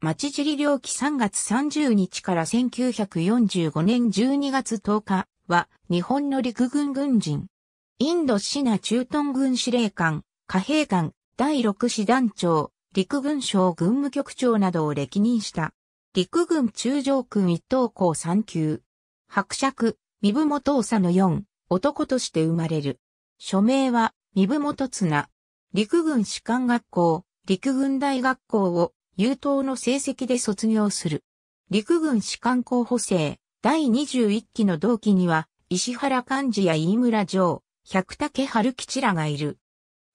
町尻良期3月30日から1945年12月10日は日本の陸軍軍人。インドシナ駐屯軍司令官、貨幣官、第6師団長、陸軍省軍務局長などを歴任した。陸軍中将軍一等校3級。伯爵、三部元長の4、男として生まれる。署名は、三部元綱。陸軍士官学校、陸軍大学校を優等の成績で卒業する。陸軍士官候補生、第21期の同期には、石原幹事や飯村城、百武春吉らがいる。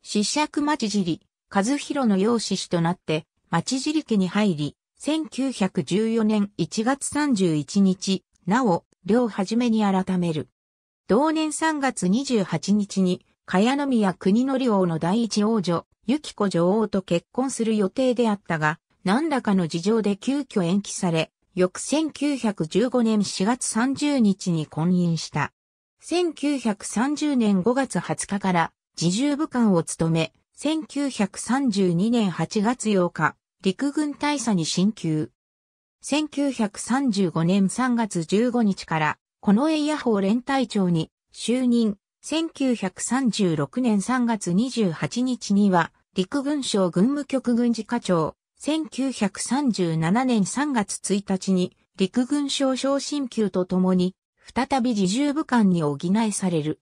死尺町尻、和弘の養子となって、町尻家に入り、1914年1月31日、なお、両はじめに改める。同年3月28日に、茅宮国の領の第一王女、ゆき子女王と結婚する予定であったが、何らかの事情で急遽延期され、翌1915年4月30日に婚姻した。1930年5月20日から自重部官を務め、1932年8月8日、陸軍大佐に進級。1935年3月15日から、このイヤホ法連隊長に就任。1936年3月28日には、陸軍省軍務局軍事課長、1937年3月1日に陸軍省昇進級とともに再び自重武官に補いされる。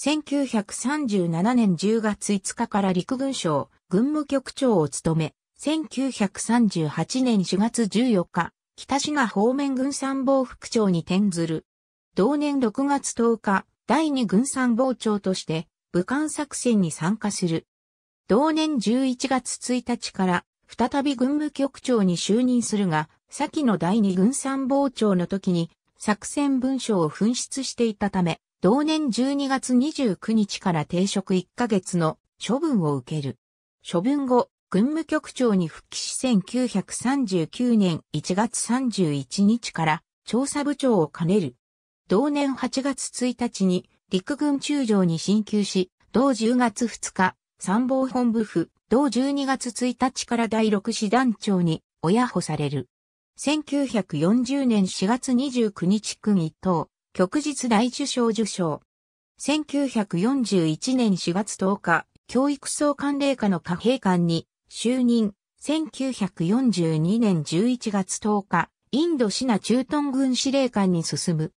1937年10月5日から陸軍省軍務局長を務め、1938年4月14日、北志賀方面軍参謀副長に転ずる。同年6月10日、第二軍参謀長として武漢作戦に参加する。同年11月1日から再び軍務局長に就任するが、先の第二軍参謀長の時に作戦文書を紛失していたため、同年12月29日から停職1ヶ月の処分を受ける。処分後、軍務局長に復帰し1939年1月31日から調査部長を兼ねる。同年8月1日に陸軍中将に進級し、同10月2日、参謀本部府同12月1日から第6師団長に親保される。1940年4月29日君一等、旭日大首相受賞。1941年4月10日、教育総監令下の貨幣官に就任。1942年11月10日、インドシナ駐屯軍司令官に進む。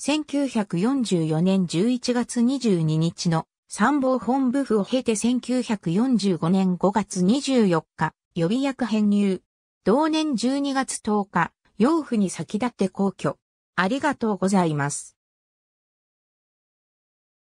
1944年11月22日の参謀本部府を経て1945年5月24日、予備役編入。同年12月10日、養父に先立って皇居。ありがとうございます。